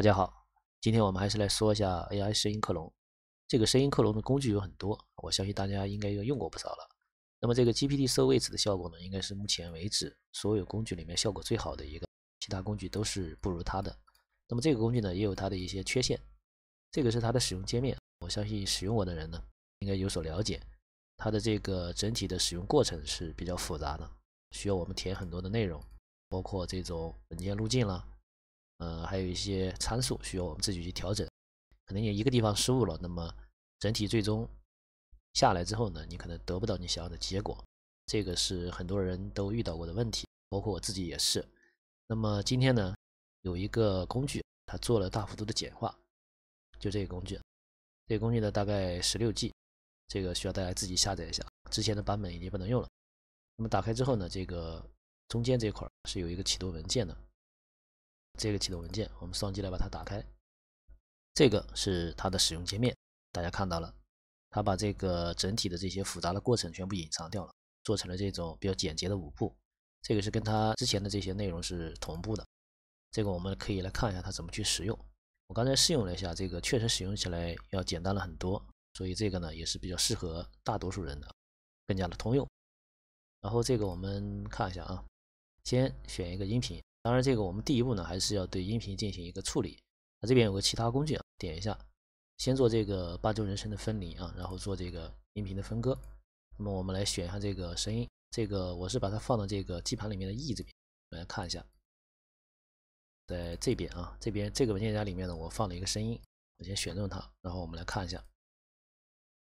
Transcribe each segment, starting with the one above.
大家好，今天我们还是来说一下 AI 声音克隆。这个声音克隆的工具有很多，我相信大家应该用过不少了。那么这个 GPT 色位置的效果呢，应该是目前为止所有工具里面效果最好的一个，其他工具都是不如它的。那么这个工具呢，也有它的一些缺陷。这个是它的使用界面，我相信使用过的人呢，应该有所了解。它的这个整体的使用过程是比较复杂的，需要我们填很多的内容，包括这种文件路径了。呃，还有一些参数需要我们自己去调整，可能你一个地方失误了，那么整体最终下来之后呢，你可能得不到你想要的结果，这个是很多人都遇到过的问题，包括我自己也是。那么今天呢，有一个工具，它做了大幅度的简化，就这个工具，这个工具呢大概十六 G，这个需要大家自己下载一下，之前的版本已经不能用了。那么打开之后呢，这个中间这块是有一个启动文件的。这个启动文件，我们双击来把它打开。这个是它的使用界面，大家看到了，它把这个整体的这些复杂的过程全部隐藏掉了，做成了这种比较简洁的五步。这个是跟它之前的这些内容是同步的。这个我们可以来看一下它怎么去使用。我刚才试用了一下，这个确实使用起来要简单了很多，所以这个呢也是比较适合大多数人的，更加的通用。然后这个我们看一下啊，先选一个音频。当然，这个我们第一步呢，还是要对音频进行一个处理。那这边有个其他工具啊，点一下，先做这个八周人声的分离啊，然后做这个音频的分割。那么我们来选一下这个声音，这个我是把它放到这个 G 盘里面的 E 这边，我们来看一下，在这边啊，这边这个文件夹里面呢，我放了一个声音，我先选中它，然后我们来看一下，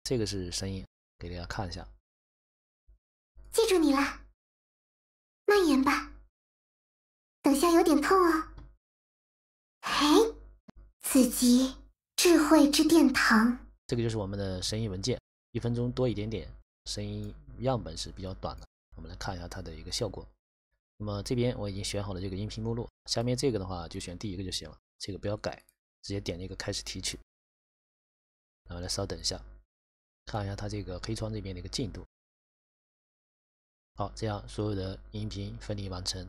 这个是声音，给大家看一下。记住你了，蔓延吧。等下有点痛哦。哎，此集智慧之殿堂。这个就是我们的声音文件，一分钟多一点点，声音样本是比较短的。我们来看一下它的一个效果。那么这边我已经选好了这个音频目录，下面这个的话就选第一个就行了，这个不要改，直接点那个开始提取。然后来稍等一下，看一下它这个黑窗这边的一个进度。好，这样所有的音频分离完成。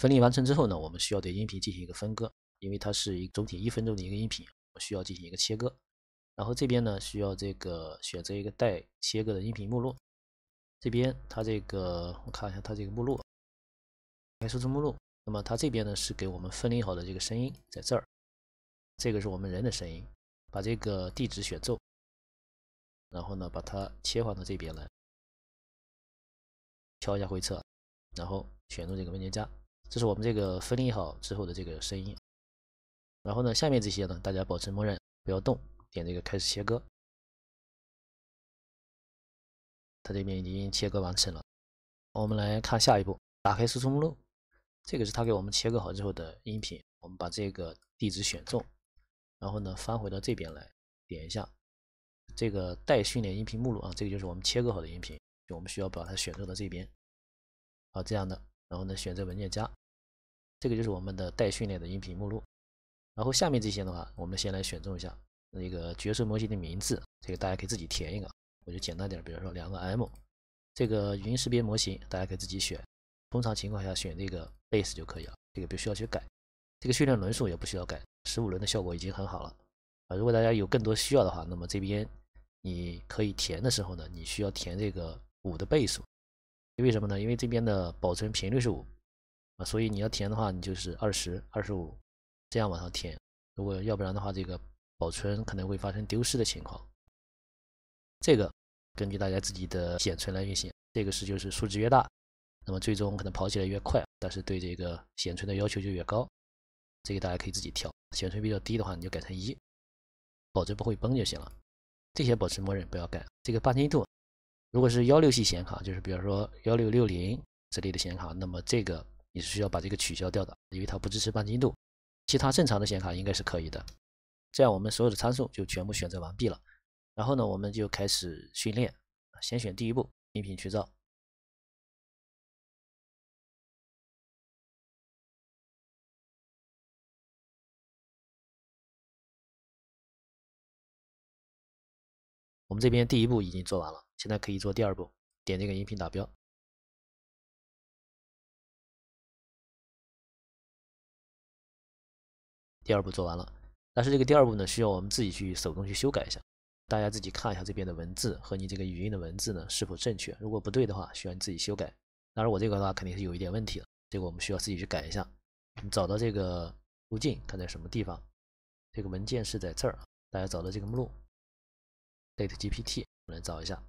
分离完成之后呢，我们需要对音频进行一个分割，因为它是一个总体一分钟的一个音频，我需要进行一个切割。然后这边呢，需要这个选择一个待切割的音频目录。这边它这个，我看一下它这个目录，开数字目录。那么它这边呢是给我们分离好的这个声音，在这儿。这个是我们人的声音，把这个地址选中，然后呢把它切换到这边来，敲一下回车，然后选中这个文件夹。这是我们这个分离好之后的这个声音，然后呢，下面这些呢，大家保持默认不要动，点这个开始切割，它这边已经切割完成了。我们来看下一步，打开输出目录，这个是它给我们切割好之后的音频，我们把这个地址选中，然后呢，翻回到这边来，点一下这个待训练音频目录啊，这个就是我们切割好的音频，就我们需要把它选中到这边，好，这样的，然后呢，选择文件夹。这个就是我们的待训练的音频目录，然后下面这些的话，我们先来选中一下那个角色模型的名字，这个大家可以自己填一个，我就简单点，比如说两个 M。这个语音识别模型大家可以自己选，通常情况下选这个 Base 就可以了，这个不需要去改。这个训练轮数也不需要改，十五轮的效果已经很好了啊。如果大家有更多需要的话，那么这边你可以填的时候呢，你需要填这个五的倍数，因为什么呢？因为这边的保存频率是五。所以你要填的话，你就是二十二十五，这样往上填。如果要不然的话，这个保存可能会发生丢失的情况。这个根据大家自己的显存来运行。这个是就是数值越大，那么最终可能跑起来越快，但是对这个显存的要求就越高。这个大家可以自己调，显存比较低的话，你就改成一，保证不会崩就行了。这些保持默认不要改。这个八千一度，如果是幺六系显卡，就是比方说幺六六零之类的显卡，那么这个。你是需要把这个取消掉的，因为它不支持半精度，其他正常的显卡应该是可以的。这样我们所有的参数就全部选择完毕了。然后呢，我们就开始训练，先选第一步音频去噪。我们这边第一步已经做完了，现在可以做第二步，点这个音频打标。第二步做完了，但是这个第二步呢，需要我们自己去手动去修改一下。大家自己看一下这边的文字和你这个语音的文字呢是否正确，如果不对的话，需要你自己修改。当然我这个的话肯定是有一点问题的，这个我们需要自己去改一下。你找到这个路径，它在什么地方？这个文件是在这儿，大家找到这个目录，dategpt，我来找一下，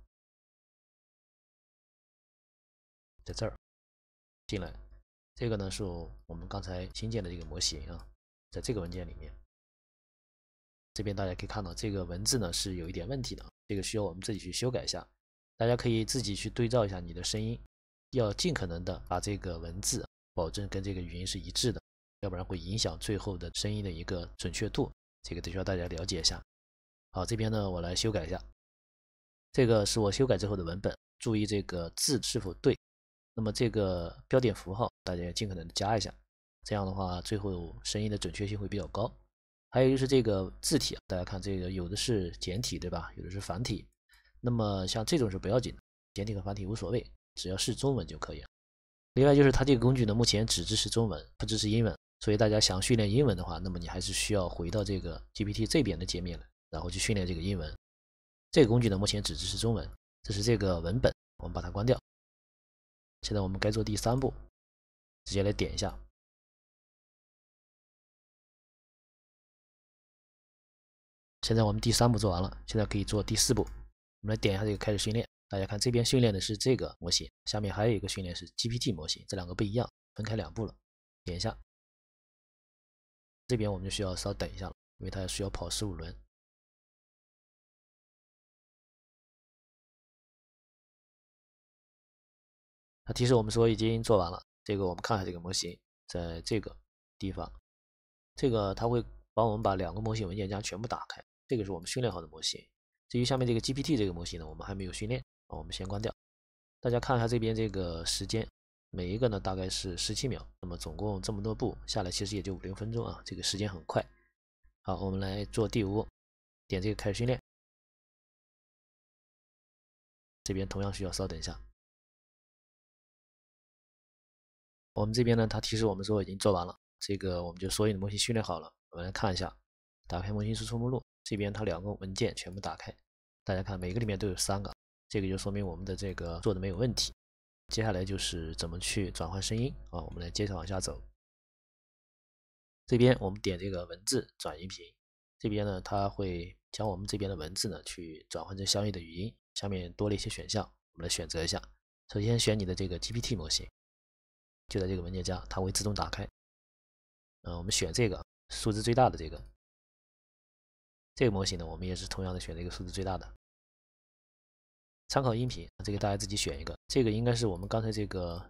在这儿，进来。这个呢是我们刚才新建的这个模型啊。在这个文件里面，这边大家可以看到，这个文字呢是有一点问题的，这个需要我们自己去修改一下。大家可以自己去对照一下你的声音，要尽可能的把这个文字保证跟这个语音是一致的，要不然会影响最后的声音的一个准确度。这个需要大家了解一下。好，这边呢我来修改一下，这个是我修改之后的文本，注意这个字是否对，那么这个标点符号大家要尽可能加一下。这样的话，最后声音的准确性会比较高。还有就是这个字体，大家看这个，有的是简体，对吧？有的是繁体。那么像这种是不要紧的，简体和繁体无所谓，只要是中文就可以。另外就是它这个工具呢，目前只支持中文，不支持英文。所以大家想训练英文的话，那么你还是需要回到这个 GPT 这边的界面来，然后去训练这个英文。这个工具呢，目前只支持中文。这是这个文本，我们把它关掉。现在我们该做第三步，直接来点一下。现在我们第三步做完了，现在可以做第四步。我们来点一下这个“开始训练”。大家看，这边训练的是这个模型，下面还有一个训练是 GPT 模型，这两个不一样，分开两步了。点一下，这边我们就需要稍等一下了，因为它需要跑十五轮。它提示我们说已经做完了。这个我们看下这个模型，在这个地方，这个它会帮我们把两个模型文件夹全部打开。这个是我们训练好的模型。至于下面这个 GPT 这个模型呢，我们还没有训练，我们先关掉。大家看一下这边这个时间，每一个呢大概是十七秒，那么总共这么多步下来，其实也就五六分钟啊，这个时间很快。好，我们来做第五点，这个开始训练。这边同样需要稍等一下。我们这边呢，它提示我们说已经做完了，这个我们就所有的模型训练好了。我们来看一下，打开模型输出目录。这边它两个文件全部打开，大家看每个里面都有三个，这个就说明我们的这个做的没有问题。接下来就是怎么去转换声音啊？我们来接着往下走。这边我们点这个文字转音频，这边呢它会将我们这边的文字呢去转换成相应的语音。下面多了一些选项，我们来选择一下。首先选你的这个 GPT 模型，就在这个文件夹，它会自动打开。嗯，我们选这个数字最大的这个。这个模型呢，我们也是同样的选了一个数字最大的参考音频，这个大家自己选一个。这个应该是我们刚才这个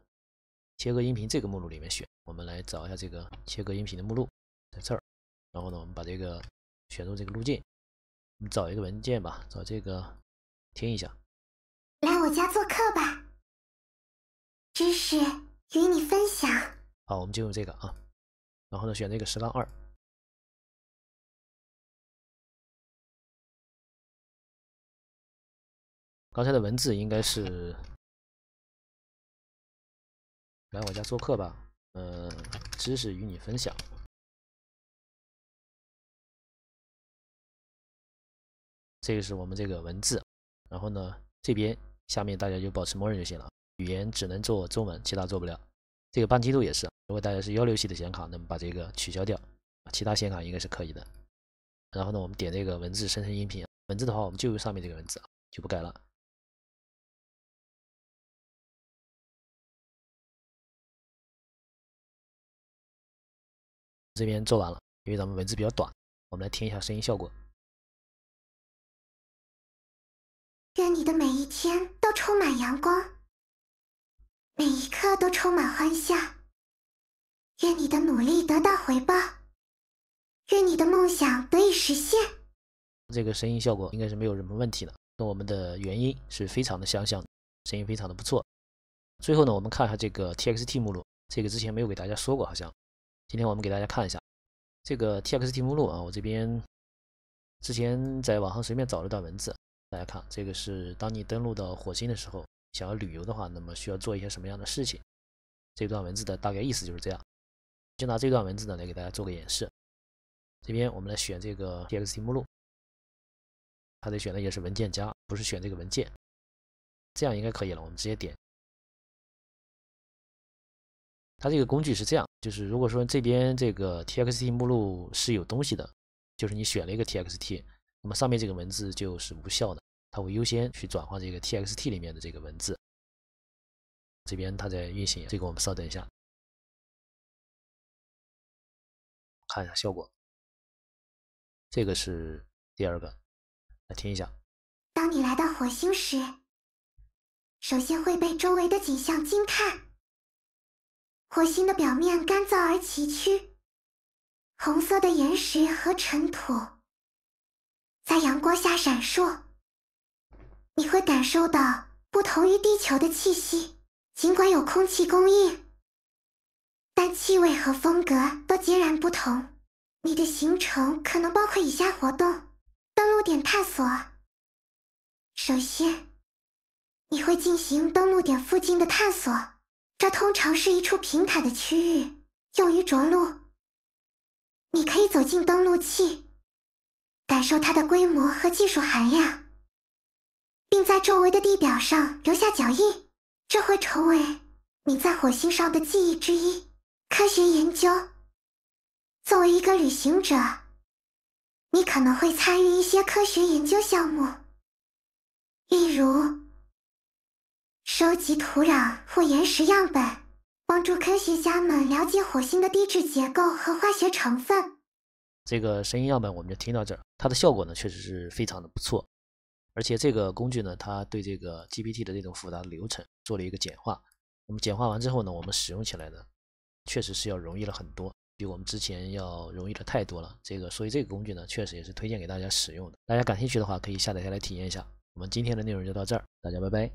切割音频这个目录里面选。我们来找一下这个切割音频的目录，在这儿。然后呢，我们把这个选入这个路径，找一个文件吧，找这个听一下。来我家做客吧，知识与你分享。好，我们就用这个啊。然后呢，选这个十杠二。刚才的文字应该是来我家做客吧？嗯，知识与你分享。这个是我们这个文字。然后呢，这边下面大家就保持默认就行了。语言只能做中文，其他做不了。这个半精度也是，如果大家是幺六系的显卡，那么把这个取消掉，其他显卡应该是可以的。然后呢，我们点这个文字生成音频。文字的话，我们就用上面这个文字，就不改了。这边做完了，因为咱们文字比较短，我们来听一下声音效果。愿你的每一天都充满阳光，每一刻都充满欢笑。愿你的努力得到回报，愿你的梦想得以实现。这个声音效果应该是没有什么问题的，跟我们的原因是非常的相像，声音非常的不错。最后呢，我们看一下这个 TXT 目录，这个之前没有给大家说过，好像。今天我们给大家看一下这个 txt 目录啊，我这边之前在网上随便找了段文字，大家看，这个是当你登录到火星的时候，想要旅游的话，那么需要做一些什么样的事情？这段文字的大概意思就是这样。就拿这段文字呢来给大家做个演示。这边我们来选这个 txt 目录，它得选的也是文件夹，不是选这个文件，这样应该可以了。我们直接点。它这个工具是这样，就是如果说这边这个 txt 目录是有东西的，就是你选了一个 txt，那么上面这个文字就是无效的，它会优先去转化这个 txt 里面的这个文字。这边它在运行，这个我们稍等一下，看一下效果。这个是第二个，来听一下。当你来到火星时，首先会被周围的景象惊叹。火星的表面干燥而崎岖，红色的岩石和尘土在阳光下闪烁。你会感受到不同于地球的气息，尽管有空气供应，但气味和风格都截然不同。你的行程可能包括以下活动：登陆点探索。首先，你会进行登陆点附近的探索。这通常是一处平坦的区域，用于着陆。你可以走进登陆器，感受它的规模和技术含量，并在周围的地表上留下脚印。这会成为你在火星上的记忆之一。科学研究，作为一个旅行者，你可能会参与一些科学研究项目，例如。收集土壤或岩石样本，帮助科学家们了解火星的地质结构和化学成分。这个声音样本我们就听到这儿，它的效果呢确实是非常的不错。而且这个工具呢，它对这个 GPT 的这种复杂的流程做了一个简化。我们简化完之后呢，我们使用起来呢，确实是要容易了很多，比我们之前要容易的太多了。这个所以这个工具呢，确实也是推荐给大家使用的。大家感兴趣的话，可以下载下来体验一下。我们今天的内容就到这儿，大家拜拜。